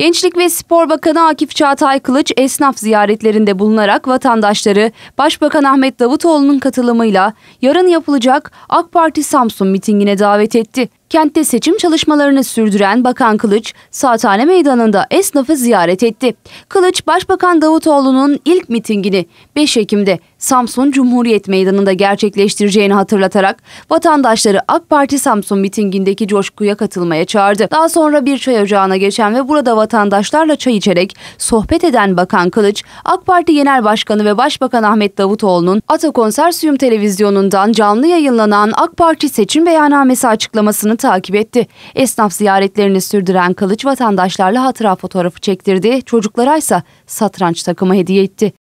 Gençlik ve Spor Bakanı Akif Çağatay Kılıç esnaf ziyaretlerinde bulunarak vatandaşları Başbakan Ahmet Davutoğlu'nun katılımıyla yarın yapılacak AK Parti Samsun mitingine davet etti. Kentte seçim çalışmalarını sürdüren Bakan Kılıç, saatane Meydanı'nda esnafı ziyaret etti. Kılıç, Başbakan Davutoğlu'nun ilk mitingini 5 Ekim'de Samsun Cumhuriyet Meydanı'nda gerçekleştireceğini hatırlatarak vatandaşları AK Parti Samsun mitingindeki coşkuya katılmaya çağırdı. Daha sonra bir çay ocağına geçen ve burada vatandaşlarla çay içerek sohbet eden Bakan Kılıç, AK Parti Genel Başkanı ve Başbakan Ahmet Davutoğlu'nun Atakonsersyum televizyonundan canlı yayınlanan AK Parti seçim beyanamesi açıklamasını takip etti. Esnaf ziyaretlerini sürdüren Kılıç vatandaşlarla hatıra fotoğrafı çektirdi. Çocuklara ise satranç takımı hediye etti.